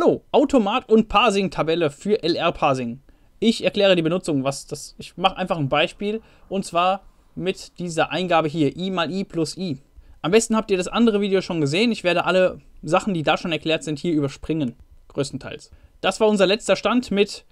Hallo, Automat und Parsing-Tabelle für LR-Parsing. Ich erkläre die Benutzung, was das. Ich mache einfach ein Beispiel und zwar mit dieser Eingabe hier, i mal i plus i. Am besten habt ihr das andere Video schon gesehen. Ich werde alle Sachen, die da schon erklärt sind, hier überspringen, größtenteils. Das war unser letzter Stand mit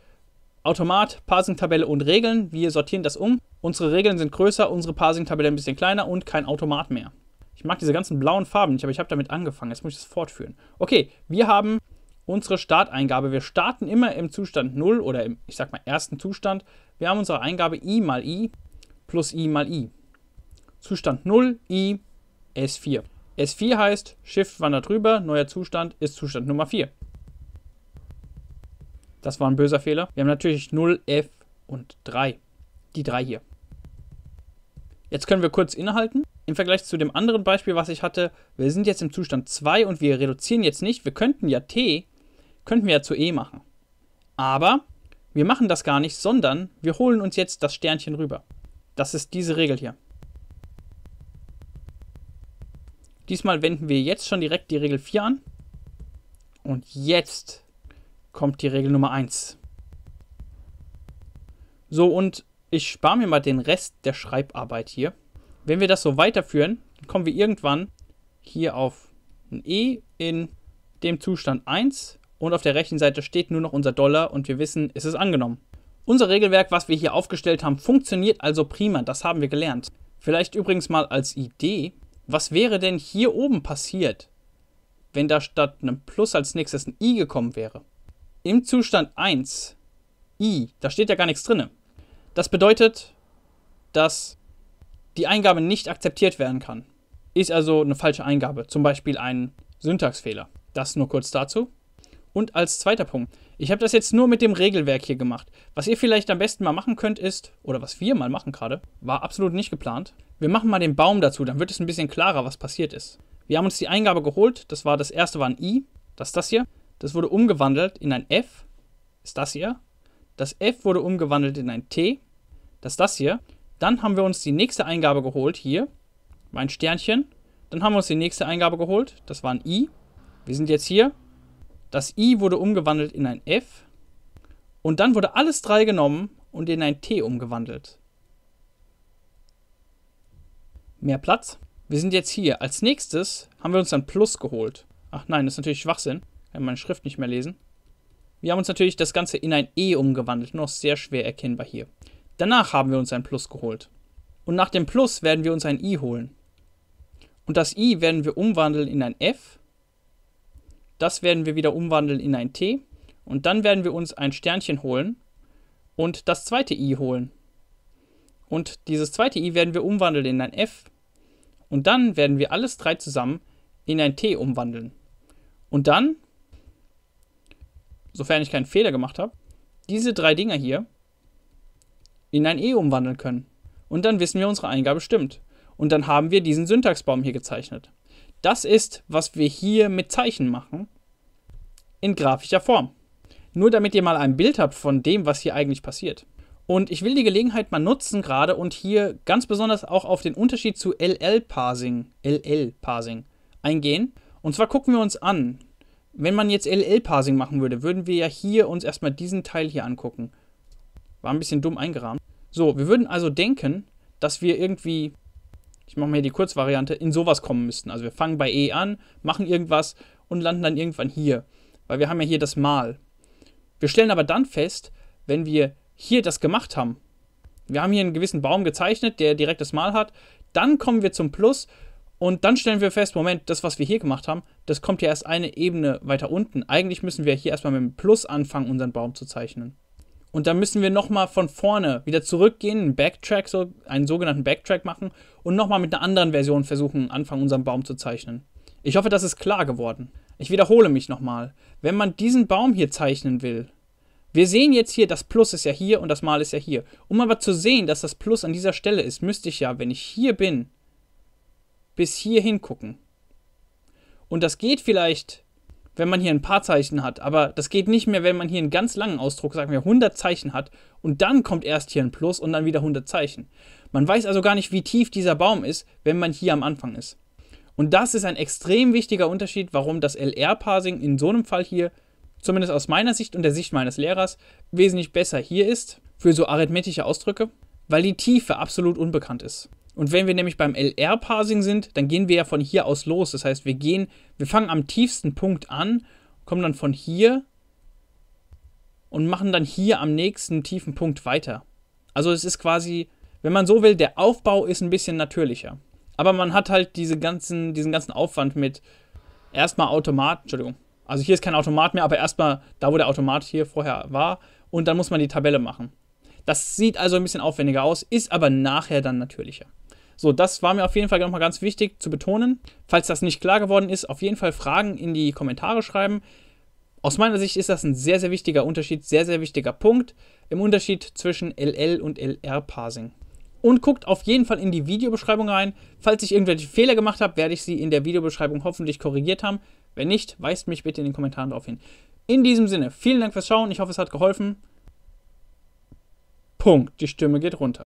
Automat, Parsing-Tabelle und Regeln. Wir sortieren das um. Unsere Regeln sind größer, unsere Parsing-Tabelle ein bisschen kleiner und kein Automat mehr. Ich mag diese ganzen blauen Farben nicht, aber ich habe damit angefangen. Jetzt muss ich das fortführen. Okay, wir haben unsere Starteingabe. Wir starten immer im Zustand 0 oder im, ich sag mal, ersten Zustand. Wir haben unsere Eingabe i mal i plus i mal i. Zustand 0, i, S4. S4 heißt, Shift wandert drüber, neuer Zustand ist Zustand Nummer 4. Das war ein böser Fehler. Wir haben natürlich 0, F und 3. Die 3 hier. Jetzt können wir kurz innehalten. Im Vergleich zu dem anderen Beispiel, was ich hatte, wir sind jetzt im Zustand 2 und wir reduzieren jetzt nicht. Wir könnten ja t Könnten wir ja zu E machen. Aber wir machen das gar nicht, sondern wir holen uns jetzt das Sternchen rüber. Das ist diese Regel hier. Diesmal wenden wir jetzt schon direkt die Regel 4 an. Und jetzt kommt die Regel Nummer 1. So, und ich spare mir mal den Rest der Schreibarbeit hier. Wenn wir das so weiterführen, kommen wir irgendwann hier auf ein E in dem Zustand 1 und auf der rechten Seite steht nur noch unser Dollar und wir wissen, es ist angenommen. Unser Regelwerk, was wir hier aufgestellt haben, funktioniert also prima, das haben wir gelernt. Vielleicht übrigens mal als Idee, was wäre denn hier oben passiert, wenn da statt einem Plus als nächstes ein i gekommen wäre? Im Zustand 1, i, da steht ja gar nichts drin. Das bedeutet, dass die Eingabe nicht akzeptiert werden kann. Ist also eine falsche Eingabe, zum Beispiel ein Syntaxfehler. Das nur kurz dazu. Und als zweiter Punkt, ich habe das jetzt nur mit dem Regelwerk hier gemacht. Was ihr vielleicht am besten mal machen könnt ist, oder was wir mal machen gerade, war absolut nicht geplant. Wir machen mal den Baum dazu, dann wird es ein bisschen klarer, was passiert ist. Wir haben uns die Eingabe geholt, das war das erste war ein i, das ist das hier. Das wurde umgewandelt in ein f, ist das hier. Das f wurde umgewandelt in ein t, das ist das hier. Dann haben wir uns die nächste Eingabe geholt, hier, mein Sternchen. Dann haben wir uns die nächste Eingabe geholt, das war ein i. Wir sind jetzt hier, das I wurde umgewandelt in ein F. Und dann wurde alles drei genommen und in ein T umgewandelt. Mehr Platz. Wir sind jetzt hier. Als nächstes haben wir uns ein Plus geholt. Ach nein, das ist natürlich Schwachsinn. Ich kann meine Schrift nicht mehr lesen. Wir haben uns natürlich das Ganze in ein E umgewandelt. Noch sehr schwer erkennbar hier. Danach haben wir uns ein Plus geholt. Und nach dem Plus werden wir uns ein I holen. Und das I werden wir umwandeln in ein F. Das werden wir wieder umwandeln in ein T. Und dann werden wir uns ein Sternchen holen und das zweite i holen. Und dieses zweite i werden wir umwandeln in ein f. Und dann werden wir alles drei zusammen in ein t umwandeln. Und dann, sofern ich keinen Fehler gemacht habe, diese drei Dinger hier in ein e umwandeln können. Und dann wissen wir, unsere Eingabe stimmt. Und dann haben wir diesen Syntaxbaum hier gezeichnet. Das ist, was wir hier mit Zeichen machen, in grafischer Form. Nur damit ihr mal ein Bild habt von dem, was hier eigentlich passiert. Und ich will die Gelegenheit mal nutzen gerade und hier ganz besonders auch auf den Unterschied zu LL-Parsing, LL-Parsing eingehen. Und zwar gucken wir uns an, wenn man jetzt LL-Parsing machen würde, würden wir ja hier uns erstmal diesen Teil hier angucken. War ein bisschen dumm eingerahmt. So, wir würden also denken, dass wir irgendwie ich mache mir hier die Kurzvariante, in sowas kommen müssten. Also wir fangen bei E an, machen irgendwas und landen dann irgendwann hier. Weil wir haben ja hier das Mal. Wir stellen aber dann fest, wenn wir hier das gemacht haben, wir haben hier einen gewissen Baum gezeichnet, der direkt das Mal hat, dann kommen wir zum Plus und dann stellen wir fest, Moment, das, was wir hier gemacht haben, das kommt ja erst eine Ebene weiter unten. Eigentlich müssen wir hier erstmal mit dem Plus anfangen, unseren Baum zu zeichnen. Und dann müssen wir nochmal von vorne wieder zurückgehen, einen Backtrack, so, einen sogenannten Backtrack machen und nochmal mit einer anderen Version versuchen, anfangen, unseren Baum zu zeichnen. Ich hoffe, das ist klar geworden. Ich wiederhole mich nochmal. Wenn man diesen Baum hier zeichnen will, wir sehen jetzt hier, das Plus ist ja hier und das Mal ist ja hier. Um aber zu sehen, dass das Plus an dieser Stelle ist, müsste ich ja, wenn ich hier bin, bis hier hingucken. Und das geht vielleicht wenn man hier ein paar Zeichen hat. Aber das geht nicht mehr, wenn man hier einen ganz langen Ausdruck, sagen wir 100 Zeichen hat und dann kommt erst hier ein Plus und dann wieder 100 Zeichen. Man weiß also gar nicht, wie tief dieser Baum ist, wenn man hier am Anfang ist. Und das ist ein extrem wichtiger Unterschied, warum das LR-Parsing in so einem Fall hier, zumindest aus meiner Sicht und der Sicht meines Lehrers, wesentlich besser hier ist für so arithmetische Ausdrücke, weil die Tiefe absolut unbekannt ist. Und wenn wir nämlich beim LR-Parsing sind, dann gehen wir ja von hier aus los. Das heißt, wir gehen, wir fangen am tiefsten Punkt an, kommen dann von hier und machen dann hier am nächsten tiefen Punkt weiter. Also es ist quasi, wenn man so will, der Aufbau ist ein bisschen natürlicher. Aber man hat halt diese ganzen, diesen ganzen Aufwand mit erstmal Automat, Entschuldigung. Also hier ist kein Automat mehr, aber erstmal da, wo der Automat hier vorher war. Und dann muss man die Tabelle machen. Das sieht also ein bisschen aufwendiger aus, ist aber nachher dann natürlicher. So, das war mir auf jeden Fall nochmal ganz wichtig zu betonen. Falls das nicht klar geworden ist, auf jeden Fall Fragen in die Kommentare schreiben. Aus meiner Sicht ist das ein sehr, sehr wichtiger Unterschied, sehr, sehr wichtiger Punkt im Unterschied zwischen LL und LR-Parsing. Und guckt auf jeden Fall in die Videobeschreibung rein. Falls ich irgendwelche Fehler gemacht habe, werde ich sie in der Videobeschreibung hoffentlich korrigiert haben. Wenn nicht, weist mich bitte in den Kommentaren darauf hin. In diesem Sinne, vielen Dank fürs Schauen. Ich hoffe, es hat geholfen. Punkt. Die Stimme geht runter.